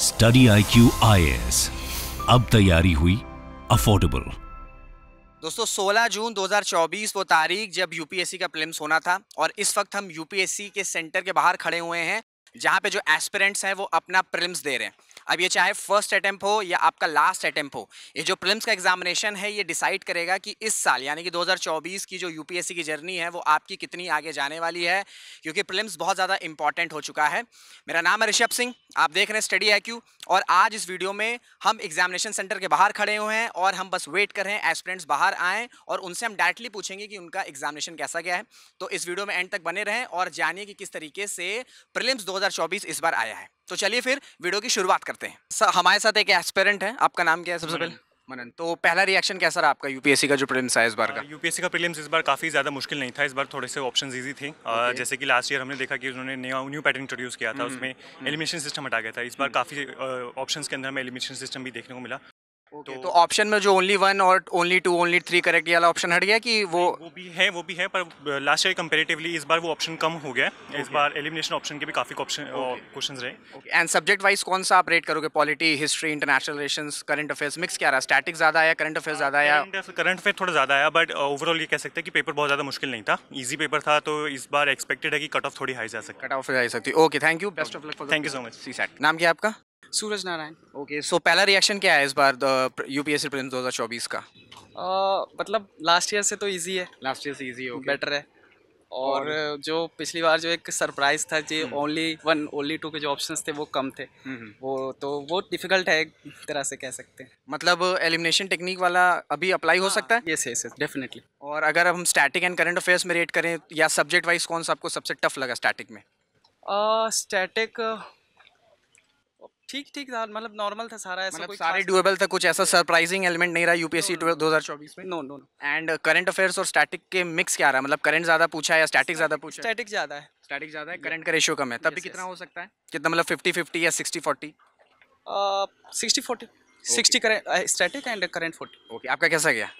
Study I Q अब तैयारी हुई अफोर्डेबल दोस्तों 16 जून 2024 वो तारीख जब यूपीएससी का प्लेम्स होना था और इस वक्त हम यूपीएससी के सेंटर के बाहर खड़े हुए हैं जहाँ पे जो एस्पिरेंट्स हैं वो अपना प्रिलिम्स दे रहे हैं अब ये चाहे फर्स्ट अटैम्प हो या आपका लास्ट अटैम्प हो ये जो प्रिलिम्स का एग्जामिनेशन है ये डिसाइड करेगा कि इस साल यानी कि 2024 की जो यूपीएससी की जर्नी है वो आपकी कितनी आगे जाने वाली है क्योंकि प्रिलिम्स बहुत ज़्यादा इंपॉर्टेंट हो चुका है मेरा नाम है ऋषभ सिंह आप देख रहे हैं स्टडी आई और आज इस वीडियो में हम एग्जामिनेशन सेंटर के बाहर खड़े हुए हैं और हम बस वेट कर रहे हैं एस्पिरेंट्स बाहर आएँ और उनसे हम डायरेक्टली पूछेंगे कि उनका एग्जामिनेशन कैसा गया है तो इस वीडियो में एंड तक बने रहें और जानिए कि किस तरीके से प्रिलिम्स दो 2024 इस बार आया है तो चलिए फिर वीडियो की शुरुआत करते हैं सर हमारे साथ एक एक्सपेरेंट है आपका नाम क्या है सबसे पहले मनन तो पहला रिएक्शन कैसा रहा आपका यूपीएससी का जो प्रीलिम्स है इस बार का यूपीएससी हाँ, का प्रीलिम्स इस बार काफ़ी ज़्यादा मुश्किल नहीं था इस बार थोड़े से ऑप्शन इजी थे okay. जैसे कि लास्ट ईयर हमने देखा कि उन्होंने नया न्यू पैटर्न इंट्रोड्यूस किया था हम्म, उसमें एलिमिनेशन सिस्टम हटा गया था इस बार हम्म। काफ़ी ऑप्शन के अंदर हमें एलिमिनेशन सिस्टम भी देखने को मिला okay, तो, तो ऑप्शन में जो ओनली वन और only two only three correct वाला ऑप्शन हट गया कि वो वो भी है वो भी है पर लास्ट ईयर कंपेरेटिवली इस बार वो ऑप्शन कम हो गया okay. इस बार एलिमिनेशन ऑप्शन के भी काफ़ी ऑप्शन क्वेश्चन रहे एंड सब्जेक्ट वाइज कौन सा आप रेट करोगे polity history international relation current affairs mix क्या रहा स्टैटिक ज़्यादा आया करंट अफेयर ज़्यादा आया करंट अफेयर थोड़ा ज़्यादा आया बट ओवरऑल ये कह सकते हैं कि पेपर बहुत ज़्यादा मुश्किल नहीं था ईजी पेपर था तो इस बार एक्सपेक्टेड है कि कट ऑफ थोड़ी हाई जा सकती कट ऑफ जा सकती okay thank you best of luck thank you so much CSAT नाम क्या आपका सूरज नारायण ओके सो पहला रिएक्शन क्या है इस बार यूपीएससी हज़ार चौबीस का मतलब लास्ट ईयर से तो ईजी है लास्ट ईयर से ईजी हो बेटर है और, और जो पिछली बार जो एक सरप्राइज था जी ओनली वन ओनली टू के जो ऑप्शंस थे वो कम थे हम्म, हम्म। वो तो वो डिफिकल्ट है एक तरह से कह सकते हैं मतलब एलिमिनेशन टेक्निक वाला अभी अप्लाई हो हाँ, सकता है यस यस डेफिनेटली और अगर हम स्टैटिक एंड करंट अफेयर्स में रेट करें या सब्जेक्ट वाइज कौन सा आपको सबसे टफ लगा स्टैटिक में स्टैटिक uh, ठीक ठीक था मतलब नॉर्मल था सारा ऐसा मतलब कोई सारे ड्यूएबल था कुछ ऐसा सरप्राइजिंग एलिमेंट नहीं रहा यूपीएससी दो हज़ार चौबीस में no no and current affairs और स्टैटिक के मिक्स क्या रहा मतलब करंट ज़्यादा पूछा है या स्टैटिक ज़्यादा पूछा स्टैटिक ज़्यादा है स्टैटिक ज़्यादा है करंट का रेशियो कम है तब भी कितना हो सकता है कितना मतलब फिफ्टी फिफ्टी या 60 forty 60 forty sixty current static and current forty okay आपका कैसा गया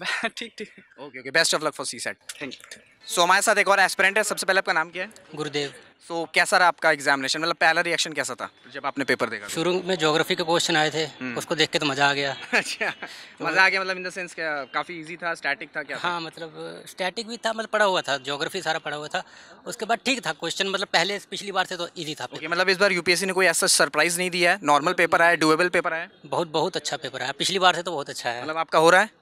ठीक ठीक okay okay best of luck for CSAT thank you so हमारे साथ एक और एस्पिरेंट है सबसे पहले आपका नाम क्या है गुरुदेव सो so, कैसा रहा आपका एग्जामिनेशन मतलब पहला रिएक्शन कैसा था जब आपने पेपर देखा शुरू में ज्योग्राफी के क्वेश्चन आए थे हम्म। उसको देख के तो मज़ा आ गया अच्छा तो मज़ा आ गया मतलब इन द सेंस क्या काफ़ी इजी था स्टैटिक था क्या हाँ था? मतलब स्टैटिक भी था मतलब पढ़ा हुआ था ज्योग्राफी सारा पढ़ा हुआ था उसके बाद ठीक था क्वेश्चन मतलब पहले पिछली बार से तो ईजी था okay, मतलब इस बार यूपीएससी ने कोई ऐसा सरप्राइज़ नहीं दिया है नॉर्मल पेपर आया डुएबल पेपर आया बहुत बहुत अच्छा पेपर आया पिछली बार से तो बहुत अच्छा है मतलब आपका हो रहा है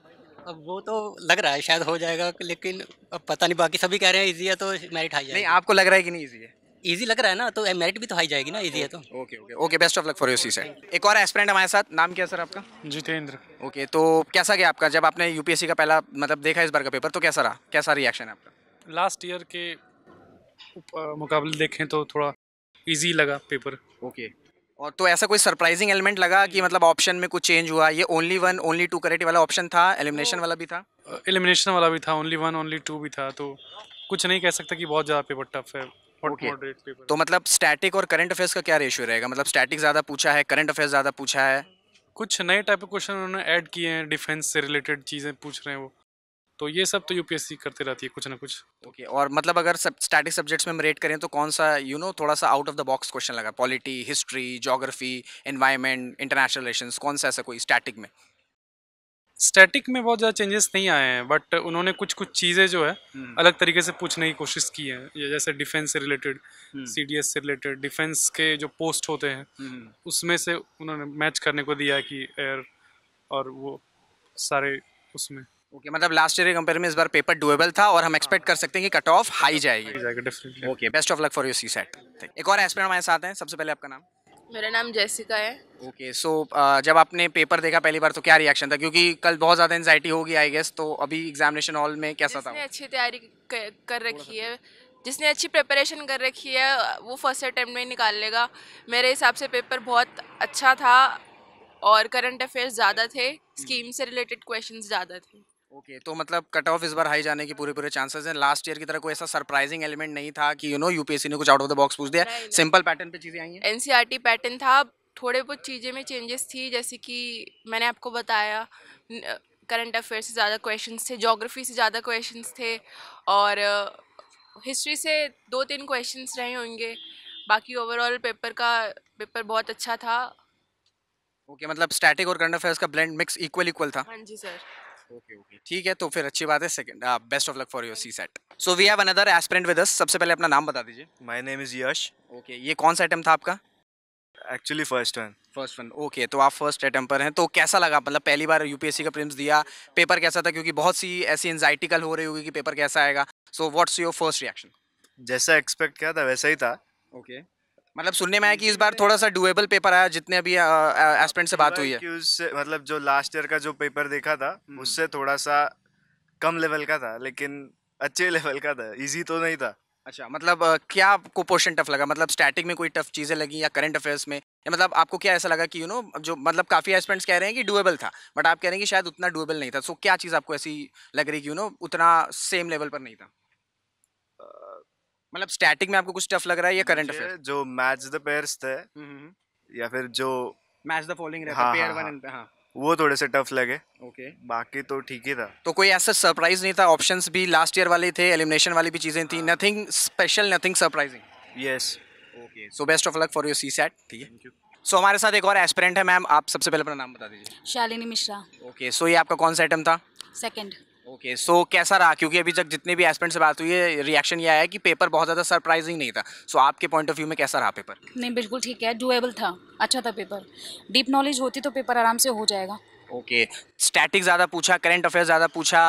अब वो तो लग रहा है शायद हो जाएगा लेकिन अब पता नहीं बाकी सभी कह रहे हैं इजी है तो मेरिट हाई है नहीं आपको लग रहा है कि नहीं इजी है इजी लग रहा है ना तो मेरिट भी तो हाई जाएगी ना इजी है तो okay okay okay best of luck for your CSAT एक और एस्पिरेंट हमारे साथ नाम क्या सर आपका जितेंद्र ओके तो कैसा गया आपका जब आपने यूपीएससी का पहला मतलब देखा इस बार का पेपर तो कैसा रहा कैसा रिएक्शन है आपका लास्ट ईयर के मुकाबले देखें तो थोड़ा ईजी लगा पेपर ओके और तो ऐसा कोई सरप्राइजिंग एलिमेंट लगा कि मतलब ऑप्शन में कुछ चेंज हुआ ये only one only two correct वाला ऑप्शन था एलिमिनेशन तो, वाला भी था एलिमिनेशन वाला भी था ओनली वन ओनली टू भी था तो कुछ नहीं कह सकता कि बहुत ज़्यादा पेपर टफ है ओके okay. तो मतलब स्टैटिक और करंट अफेयर्स का क्या रेशियो रहेगा मतलब स्टैटिक ज़्यादा पूछा है करंट अफेयर्स ज़्यादा पूछा है कुछ नए टाइप के क्वेश्चन उन्होंने ऐड किए हैं डिफेंस से रिलेटेड चीज़ें पूछ रहे हैं वो तो ये सब तो यूपीएससी करते रहती है कुछ ना कुछ ओके okay, और मतलब अगर सब स्टैटिक सब्जेक्ट्स में हम रेट करें तो कौन सा यू you नो know, थोड़ा सा out of the box question लगा polity history geography environment international relation कौन सा ऐसा कोई स्टैटिक में स्टैटिक में बहुत ज़्यादा चेंजेस नहीं आए हैं बट उन्होंने कुछ कुछ चीज़ें जो है हम्म। अलग तरीके से पूछने की कोशिश की है जैसे डिफेंस से रिलेटेड सीडीएस हम्म। से रिलेटेड डिफेंस के जो पोस्ट होते हैं हम्म। उसमें से उन्होंने मैच करने को दिया कि एयर और वो सारे उसमें ओके okay, मतलब लास्ट ईयर के कंपेयर में इस बार पेपर डुएबल था और हम एक्सपेक्ट हाँ। कर सकते हैं कि कट ऑफ हाई जाएगी okay best of luck for you CSAT एक और एस्पिरेंट हमारे साथ हैं सबसे पहले आपका नाम मेरा नाम जैसिका है okay okay, so so, uh, जब आपने पेपर देखा पहली बार तो क्या रिएक्शन था क्योंकि कल बहुत ज़्यादा एनजाइटी होगी आई गेस तो अभी एग्जामिनेशन हॉल में कैसा था अच्छी तैयारी कर, रखी है जिसने अच्छी प्रिपरेशन कर रखी है वो फर्स्ट अटैम्प्ट में निकाल लेगा मेरे हिसाब से पेपर बहुत अच्छा था और करंट अफेयर्स ज़्यादा थे स्कीम हम्म। से रिलेटेड क्वेश्चंस ज़्यादा थे ओके okay, तो मतलब कट ऑफ इस बार हाई जाने के पूरे पूरे चांसेस हैं लास्ट ईयर की तरह कोई ऐसा सरप्राइजिंग एलिमेंट नहीं था कि यू नो यूपीएससी ने कुछ आउट ऑफ द बॉक्स पूछ दिया सिंपल पैटर्न पे चीज़ें आई हैं एनसीईआरटी पैटर्न e था थोड़े बहुत चीज़ें में चेंजेस थी जैसे कि मैंने आपको बताया करंट अफेयर से ज़्यादा क्वेश्चन थे जोग्राफी से ज़्यादा क्वेश्चन थे और हिस्ट्री uh, से दो तीन क्वेश्चन रहे होंगे बाकी ओवरऑल पेपर का पेपर बहुत अच्छा था ओके okay, मतलब स्टैटिक और करंट अफेयर्स का ब्लेंड मिक्स इक्वल इक्वल था हाँ जी सर ओके ओके ठीक है तो फिर अच्छी बात है second best of luck for your CSAT so we have another aspirant with us सबसे पहले अपना नाम बता दीजिए my name is Yash okay ये कौन सा अटेम्प्ट था आपका actually first one first one okay तो आप फर्स्ट अटेम्प्ट पर हैं तो कैसा लगा मतलब पहली बार यूपीएससी का प्रिम्स दिया पेपर कैसा था क्योंकि बहुत सी ऐसी एनजाइटी कल हो रही होगी कि पेपर कैसा आएगा so what's your first reaction जैसा एक्सपेक्ट किया था वैसा ही था ओके okay. मतलब सुनने में आया कि इस बार थोड़ा सा डुएबल पेपर आया जितने अभी एस्पेंट से बात हुई है उससे मतलब जो लास्ट ईयर का जो पेपर देखा था हम्म। उससे थोड़ा सा कम लेवल का था लेकिन अच्छे लेवल का था इजी तो नहीं था अच्छा मतलब क्या आपको पोर्शन टफ लगा मतलब स्टैटिक में कोई टफ चीज़ें लगी या करंट अफेयर्स में या मतलब आपको क्या ऐसा लगा कि यू you नो know, जो मतलब काफ़ी एस्पेंट्स कह रहे हैं कि डुएबल था बट आप कह रहे हैं कि शायद उतना डुएबल नहीं था सो क्या चीज़ आपको ऐसी लग रही कि यू नो उतना सेम लेवल पर नहीं था मतलब स्टैटिक में आपको कुछ टफ लग रहा है या करंट अफेयर जो मैच द पेयर्स थे हम्म, हम्म, हम्म। या फिर जो मैच द फॉलोइंग रहता है पेयर वन एंड हां वो थोड़े से टफ लगे ओके okay. बाकी तो ठीक ही था तो कोई ऐसा सरप्राइज नहीं था ऑप्शंस भी लास्ट ईयर वाले थे एलिमिनेशन वाली भी चीजें थी nothing special nothing surprising yes okay so best of luck for your CSAT ठीक है थैंक यू सो so, हमारे साथ एक और एस्पिरेंट है मैम आप सबसे पहले अपना नाम बता दीजिए Shalini Mishra okay okay, so so ये आपका कौन सा आइटम था second okay okay, so so, कैसा रहा क्योंकि अभी तक जितने भी एस्पेंट से बात हुई है रिएक्शन ये आया कि पेपर बहुत ज़्यादा सरप्राइजिंग नहीं था सो so, आपके पॉइंट ऑफ व्यू में कैसा रहा पेपर नहीं बिल्कुल ठीक है डुएबल था अच्छा था पेपर डीप नॉलेज होती तो पेपर आराम से हो जाएगा ओके स्टैटिक ज़्यादा पूछा करेंट अफेयर ज़्यादा पूछा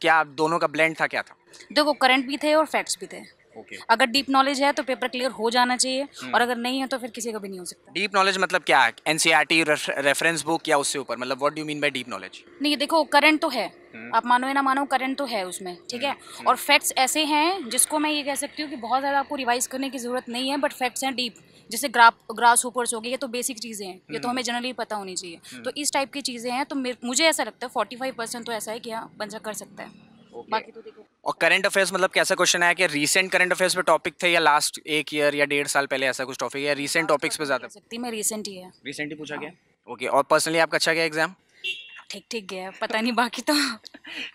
क्या दोनों का ब्लेंड था क्या था देखो करंट भी थे और फैक्ट्स भी थे okay. अगर डीप नॉलेज है तो पेपर क्लियर हो जाना चाहिए hmm. और अगर नहीं है तो फिर किसी का भी नहीं हो सकता डीप नॉलेज मतलब क्या है एनसीईआरटी रेफरेंस बुक या उससे ऊपर मतलब what do mean by deep knowledge नहीं देखो करंट तो है hmm. आप मानो या ना मानो करंट तो है उसमें ठीक है hmm. hmm. और फैक्ट्स ऐसे हैं जिसको मैं ये कह सकती हूँ कि बहुत ज़्यादा आपको रिवाइज करने की जरूरत नहीं है बट फैक्ट्स हैं डीप जैसे ग्राफ ग्रास ऊपर हो गए ये तो बेसिक चीज़ें हैं ये तो hmm. हमें जनरली पता होनी चाहिए hmm. तो इस टाइप की चीज़ें हैं तो मुझे ऐसा लगता है फोर्टी फाइव परसेंट तो ऐसा है कि हाँ बंजा कर सकता है तो और करंट अफेयर्स मतलब कैसा क्वेश्चन आया कि रीसेंट करंट अफेयर्स पे टॉपिक थे या लास्ट एक ईयर या डेढ़ साल पहले ऐसा कुछ टॉपिक है रीसेंट टॉपिक्स पे तो ज्यादा सकती मैं रीसेंट ही है रीसेंट ही पूछा गया ओके और पर्सनली आपका अच्छा गया एग्जाम ठीक ठीक गया पता नहीं बाकी तो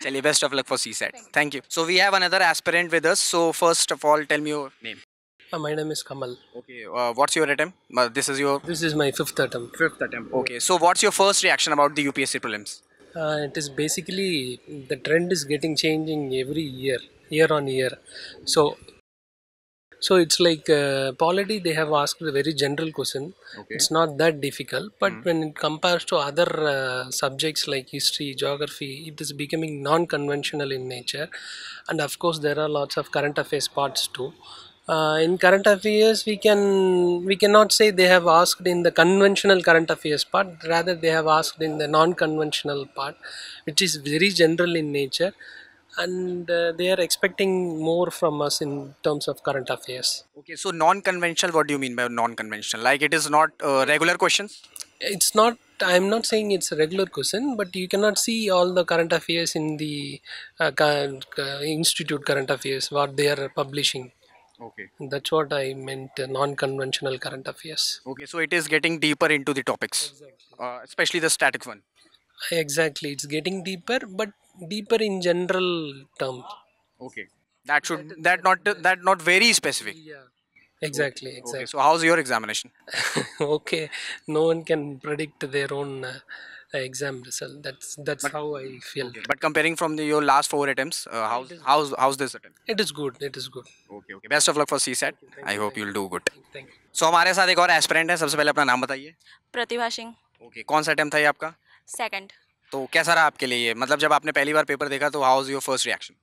चलिए best of luck for CSAT thank you so we have another aspirant with us so first of all tell me your name my name is Kamal okay what's your attempt this is your this is my fifth attempt fifth attempt okay so what's your first reaction about the UPSC about uh, it is basically the trend is getting changing every year year on year so so it's like uh, polity they have asked a very general question okay. it's not that difficult but mm. when it compares to other uh, subjects like history geography it is becoming non-conventional in nature and of course there are lots of current affairs parts too uh, in current affairs, we can we cannot say they have asked in the conventional current affairs part. Rather, they have asked in the non-conventional part, which is very general in nature, and uh, they are expecting more from us in terms of current affairs. Okay, so non-conventional. What do you mean by non-conventional? Like it is not uh, regular questions. It's not I'm not saying it's a regular question, but you cannot see all the current affairs in the uh, uh institute current affairs what they are publishing. Okay. That's what I meant non conventional current affairs. Okay, so it is getting deeper into the topics, exactly. uh, especially the static one. Exactly, it's getting deeper, but deeper in general terms. Okay, that should that, that not that not very specific. Yeah exactly exactly okay, so how's your examination okay no one can predict their own uh, the exam result. That's that's but, how I feel. Okay. But comparing from the, your last four attempts, uh, how's, how's how's this attempt? It is good. It is good. Okay, okay. Best of luck for CSAT. I hope you'll do good. Thank you. So हमारे साथ एक और aspirant है सबसे पहले अपना नाम बताइए प्रतिभा सिंह ओके कौन सा अटेम्प्ट था ये आपका सेकंड तो कैसा रहा आपके लिए मतलब जब आपने पहली बार पेपर देखा तो how is your first reaction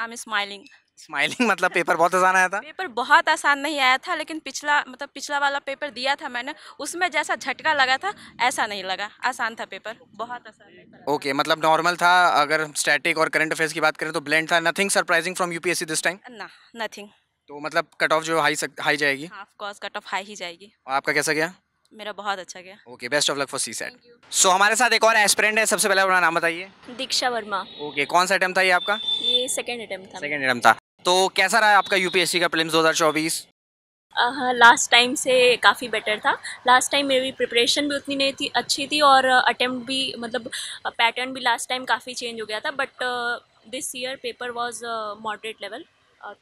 I am smiling smiling मतलब पेपर बहुत आसान आया था पेपर बहुत आसान नहीं आया था लेकिन पिछला मतलब पिछला वाला पेपर दिया था मैंने उसमें जैसा झटका लगा था ऐसा नहीं लगा आसान था पेपर बहुत आसान ओके okay, मतलब नॉर्मल था अगर स्टैटिक और करंट अफेयर्स की बात करें तो ब्लेंड था nothing surprising from UPSC this time ना नथिंग तो मतलब कट ऑफ जो हाई सक, हाई जाएगी of course cut off high ही जाएगी आपका कैसा गया मेरा बहुत अच्छा गया okay best of luck for CSAT so हमारे साथ एक और एस्पिरेंट है सबसे पहले अपना नाम बताइए दीक्षा वर्मा ओके okay, कौन सा अटेम्प्ट था ये आपका ये सेकंड अटेम्प्ट था सेकंड अटेम्प्ट था तो कैसा रहा आपका यूपीएससी का प्रीलिम्स 2024 लास्ट टाइम से काफ़ी बेटर था लास्ट टाइम मेरी प्रिपरेशन भी उतनी नहीं थी अच्छी थी और अटेम्प्ट भी मतलब पैटर्न भी लास्ट टाइम काफ़ी चेंज हो गया था but this year paper was moderate level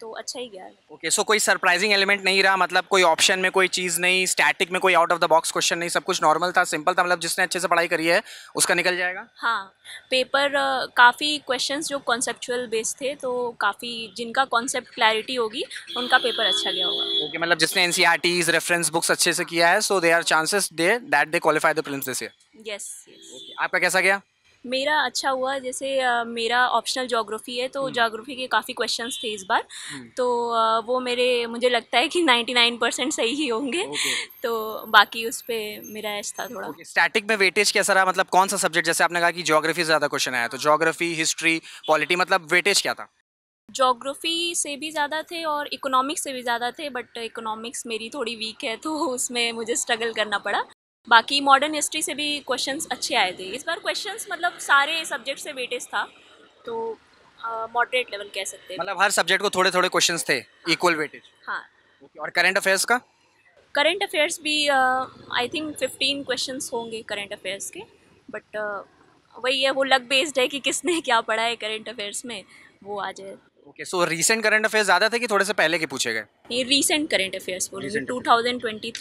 तो अच्छा ही गया है ओके सो कोई सरप्राइजिंग एलिमेंट नहीं रहा मतलब कोई ऑप्शन में कोई चीज़ नहीं स्टैटिक में कोई out of the box question नहीं सब कुछ नॉर्मल था सिंपल था मतलब जिसने अच्छे से पढ़ाई करी है उसका निकल जाएगा हाँ पेपर काफ़ी क्वेश्चन जो कॉन्सेप्चुअल बेस्ड थे तो काफ़ी जिनका कॉन्सेप्ट क्लैरिटी होगी उनका पेपर अच्छा गया होगा ओके okay, मतलब जिसने एन रेफरेंस बुक्स अच्छे से किया है so they are chances they that they qualify the prelims this year yes आपका कैसा गया मेरा अच्छा हुआ जैसे मेरा ऑप्शनल जोग्राफ़ी है तो जोग्राफ़ी हम्म। के काफ़ी क्वेश्चन थे इस बार हम्म। तो वो मेरे मुझे लगता है कि नाइन्टी नाइन परसेंट सही ही होंगे तो बाकी उस पर मेरा ऐसा था थोड़ा स्टैटिक में वेटेज कैसा रहा मतलब कौन सा सब्जेक्ट जैसे आपने कहा कि जोग्राफ़ी ज़्यादा क्वेश्चन आया तो जोग्राफ़ी हिस्ट्री पॉलिटी मतलब वेटेज क्या था जोग्राफ़ी से भी ज़्यादा थे और इकोनॉमिक्स से भी ज़्यादा थे बट इकोनॉमिक्स मेरी थोड़ी वीक है तो उसमें मुझे स्ट्रगल करना पड़ा बाकी मॉडर्न हिस्ट्री से भी क्वेश्चंस अच्छे आए थे इस बार क्वेश्चंस मतलब सारे सब्जेक्ट से वेटेज था तो मॉडरेट लेवल कह सकते हैं मतलब हर सब्जेक्ट को थोड़े थोड़े क्वेश्चंस थे इक्वल वेटेज हाँ और करंट अफेयर्स का करंट अफेयर्स भी आई थिंक फिफ्टीन क्वेश्चन होंगे करंट अफेयर्स के बट uh, वही है वो लग बेस्ड है कि किसने क्या पढ़ा है करेंट अफेयर्स में वो आ जाए okay so recent current affairs ज़्यादा थे कि थोड़े से पहले के पूछे गए ये रीसेंट करंट अफेयर्स बोल रहे ट्वेंटी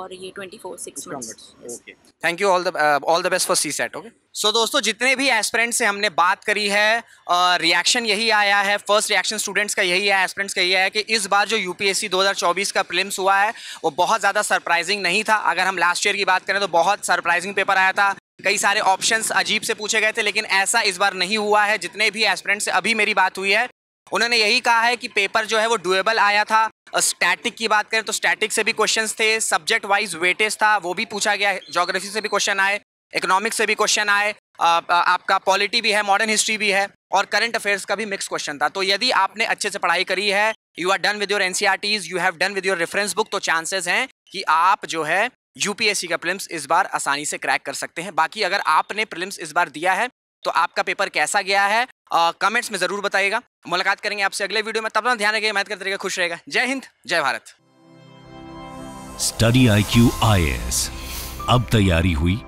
और ये 24 6 months okay thank you all the all the best for CSAT okay so दोस्तों जितने भी एस्पिरेंट्स से हमने बात करी है रिएक्शन uh, यही आया है फर्स्ट रिएक्शन स्टूडेंट्स का यही है एस्पिरेंट्स का यही है कि इस बार जो यूपीएससी 2024 का प्रिलिम्स हुआ है वो बहुत ज़्यादा सरप्राइजिंग नहीं था अगर हम लास्ट ईयर की बात करें तो बहुत सरप्राइजिंग पेपर आया था कई सारे ऑप्शंस अजीब से पूछे गए थे लेकिन ऐसा इस बार नहीं हुआ है जितने भी एस्पिरेंट्स से अभी मेरी बात हुई है उन्होंने यही कहा है कि पेपर जो है वो डुएबल आया था स्टैटिक की बात करें तो स्टैटिक से भी क्वेश्चंस थे सब्जेक्ट वाइज वेटेज था वो भी पूछा गया जोग्राफी से भी क्वेश्चन आए इकोनॉमिक्स से भी क्वेश्चन आए आपका पॉलिटी भी है मॉडर्न हिस्ट्री भी है और करंट अफेयर्स का भी मिक्स क्वेश्चन था तो यदि आपने अच्छे से पढ़ाई करी है you are done with your an you have done with your reference book तो चांसेस हैं कि आप जो है यूपीएससी का प्रिलिम्स इस बार आसानी से क्रैक कर सकते हैं बाकी अगर आपने प्रिलिम्स इस बार दिया है तो आपका पेपर कैसा गया है कमेंट्स में ज़रूर बताइएगा मुलाकात करेंगे आपसे अगले वीडियो में तब तक ध्यान रखिए मेहनत करते रहिएगा खुश रहेगा जय हिंद जय Bharat Study IQ IAS अब तैयारी हुई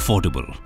अफोर्डेबल